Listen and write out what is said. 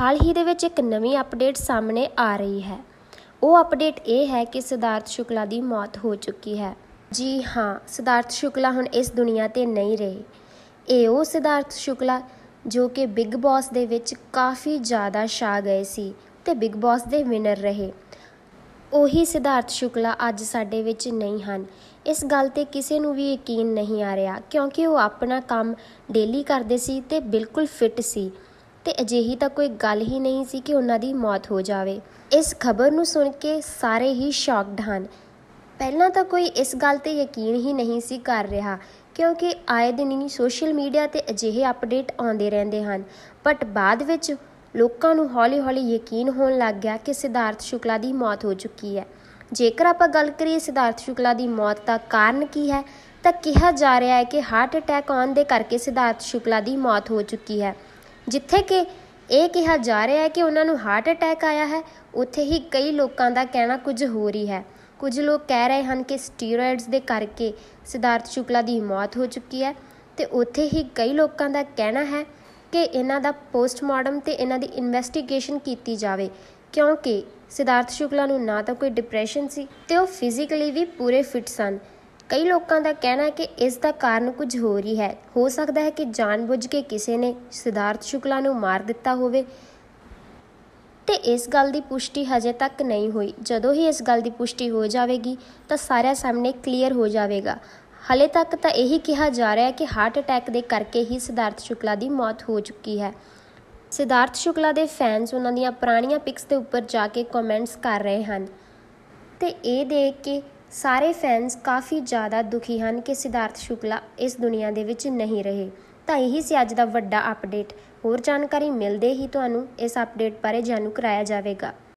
ਹਾਲ ਹੀ ਦੇ ਵਿੱਚ ਇੱਕ ਨਵੀਂ ਅਪਡੇਟ ਸਾਹਮਣੇ ਆ ਰਹੀ ਹੈ ਉਹ ਅਪਡੇਟ ਇਹ ਹੈ ਕਿ ਸਿਧਾਰਥ ਸ਼ੁਕਲਾ ਦੀ ਮੌਤ ਹੋ ਚੁੱਕੀ ਹੈ ਜੀ ਹਾਂ ਸਿਧਾਰਥ ਸ਼ੁਕਲਾ ਹੁਣ ਇਸ ਦੁਨੀਆ ਤੇ ਨਹੀਂ ਰਹੇ ਇਹ ਉਹ ਸਿਧਾਰਥ ਸ਼ੁਕਲਾ ਜੋ ਕਿ ਬਿਗ ਬਾਸ ਦੇ ਵਿੱਚ ਕਾਫੀ ਜ਼ਿਆਦਾ ਛਾ ਗਏ ਸੀ ਤੇ ਬਿਗ ਬਾਸ ਦੇ ਵਿਨਰ ਰਹੇ ਉਹੀ ਸਿਧਾਰਥ ਸ਼ੁਕਲਾ ਅੱਜ ਸਾਡੇ ਵਿੱਚ ਨਹੀਂ ਹਨ ਇਸ ਗੱਲ ਤੇ ਕਿਸੇ ਨੂੰ ਵੀ ਯਕੀਨ ਨਹੀਂ ਆ ਰਿਹਾ ਕਿਉਂਕਿ ਉਹ ਆਪਣਾ ਕੰਮ ਡੇਲੀ ਕਰਦੇ ਸੀ ਤੇ ਬਿਲਕੁਲ ਫਿੱਟ ਸੀ ਤੇ ਅਜਿਹੀ ਤਾਂ ਕੋਈ ਗੱਲ ਹੀ ਨਹੀਂ ਸੀ ਕਿ ਉਹਨਾਂ ਦੀ ਮੌਤ ਹੋ ਜਾਵੇ ਇਸ ਖਬਰ ਨੂੰ ਸੁਣ ਕੇ ਸਾਰੇ ਹੀ ਸ਼ੌਕਡ ਹਨ ਪਹਿਲਾਂ ਤਾਂ ਕੋਈ ਇਸ ਗੱਲ ਤੇ ਯਕੀਨ ਹੀ ਨਹੀਂ ਸੀ ਕਰ ਰਿਹਾ ਕਿਉਂਕਿ ਆਏ ਦਿਨ ਹੀ ਸੋਸ਼ਲ ਮੀਡੀਆ ਤੇ ਅਜਿਹੇ ਅਪਡੇਟ ਆਉਂਦੇ ਰਹਿੰਦੇ ਹਨ ਬਟ ਬਾਅਦ ਵਿੱਚ ਲੋਕਾਂ ਨੂੰ ਹੌਲੀ-ਹੌਲੀ ਯਕੀਨ ਹੋਣ ਲੱਗ ਗਿਆ ਕਿ ਸਿਧਾਰਥ ਸ਼ੁਕਲਾ ਦੀ ਮੌਤ ਹੋ ਚੁੱਕੀ ਹੈ ਜੇਕਰ ਆਪਾਂ ਗੱਲ ਕਰੀਏ ਸਿਧਾਰਥ ਸ਼ੁਕਲਾ ਦੀ ਮੌਤ ਦਾ ਕਾਰਨ ਕੀ ਹੈ ਤਾਂ ਕਿਹਾ ਜਾ ਰਿਹਾ ਹੈ ਕਿ ਹਾਰਟ ਅਟੈਕ ਆਉਣ ਦੇ ਕਰਕੇ ਸਿਧਾਰਥ ਸ਼ੁਕਲਾ ਦੀ ਮੌਤ ਹੋ ਚੁੱਕੀ ਹੈ ਜਿੱਥੇ ਕਿ ਇਹ ਕਿਹਾ ਜਾ ਰਿਹਾ ਹੈ ਕਿ ਉਹਨਾਂ ਨੂੰ ਹਾਰਟ ਅਟੈਕ ਆਇਆ ਹੈ ਉੱਥੇ ਹੀ ਕਈ ਲੋਕਾਂ ਦਾ ਕਹਿਣਾ ਕੁਝ ਹੋਰ ਹੀ ਹੈ ਕੁਝ ਲੋਕ ਕਹਿ ਰਹੇ ਹਨ ਕਿ ਸਟੀਰੋਇਡਸ ਦੇ ਕਰਕੇ ਸਿਧਾਰਥ ਸ਼ੁਕਲਾ ਦੀ ਮੌਤ ਹੋ ਚੁੱਕੀ ਹੈ ਤੇ ਉੱਥੇ ਹੀ ਕਈ ਲੋਕਾਂ ਦਾ ਕਹਿਣਾ ਹੈ ਕਿ ਇਹਨਾਂ ਦਾ ਪੋਸਟਮਾਰਟਮ ਤੇ ਇਹਨਾਂ ਦੀ ਇਨਵੈਸਟੀਗੇਸ਼ਨ ਕੀਤੀ ਜਾਵੇ ਕਿਉਂਕਿ ਸਿਧਾਰਥ ਸ਼ੁਕਲਾ ਨੂੰ ਨਾ ਤਾਂ ਕੋਈ ਡਿਪਰੈਸ਼ਨ ਸੀ ਤੇ ਉਹ ਫਿਜ਼ੀਕਲੀ ਵੀ ਪੂਰੇ ਫਿਟ ਸਨ ਕਈ ਲੋਕਾਂ ਦਾ ਕਹਿਣਾ ਹੈ ਕਿ ਇਸ ਦਾ ਕਾਰਨ ਕੁਝ ਹੋਰ ਹੀ ਹੈ ਹੋ ਸਕਦਾ ਹੈ ਕਿ ਜਾਣਬੁੱਝ ਕੇ ਕਿਸੇ ਨੇ ਸਿਧਾਰਥ ਸ਼ੁਕਲਾ ਨੂੰ ਮਾਰ ਦਿੱਤਾ ਹੋਵੇ ਤੇ ਇਸ ਗੱਲ ਦੀ ਪੁਸ਼ਟੀ ਹਜੇ ਤੱਕ ਨਹੀਂ ਹੋਈ ਜਦੋਂ ਹੀ ਇਸ ਗੱਲ ਦੀ ਪੁਸ਼ਟੀ ਹੋ ਜਾਵੇਗੀ ਤਾਂ ਸਾਰਿਆਂ ਸਾਹਮਣੇ ਕਲੀਅਰ ਹੋ ਜਾਵੇਗਾ ਹਲੇ ਤੱਕ ਤਾਂ ਇਹੀ ਕਿਹਾ ਜਾ ਰਿਹਾ ਹੈ ਕਿ ਹਾਰਟ ਅਟੈਕ ਦੇ ਕਰਕੇ ਹੀ ਸਿਧਾਰਥ ਸ਼ੁਕਲਾ ਦੀ ਮੌਤ ਹੋ ਚੁੱਕੀ ਹੈ ਸਿਧਾਰਥ ਸ਼ੁਕਲਾ ਦੇ ਫੈਨਸ ਉਹਨਾਂ ਦੀਆਂ ਪੁਰਾਣੀਆਂ ਪਿਕਸ ਦੇ ਉੱਪਰ ਜਾ ਕੇ ਕਮੈਂਟਸ ਕਰ ਰਹੇ ਹਨ ਤੇ ਇਹ ਦੇਖ ਕੇ ਸਾਰੇ ਫੈਨਸ ਕਾਫੀ ਜ਼ਿਆਦਾ ਦੁਖੀ ਹਨ ਕਿ ਸਿਧਾਰਥ ਸ਼ੁਕਲਾ ਇਸ ਦੁਨੀਆ ਦੇ ਵਿੱਚ ਨਹੀਂ ਰਹੇ ਤਾਂ ਇਹੀ ਸੀ ਅੱਜ ਦਾ ਵੱਡਾ ਅਪਡੇਟ ਹੋਰ ਜਾਣਕਾਰੀ ਮਿਲਦੇ ਹੀ ਤੁਹਾਨੂੰ ਇਸ ਅਪਡੇਟ ਬਾਰੇ ਜਾਣੂ ਕਰਾਇਆ ਜਾਵੇਗਾ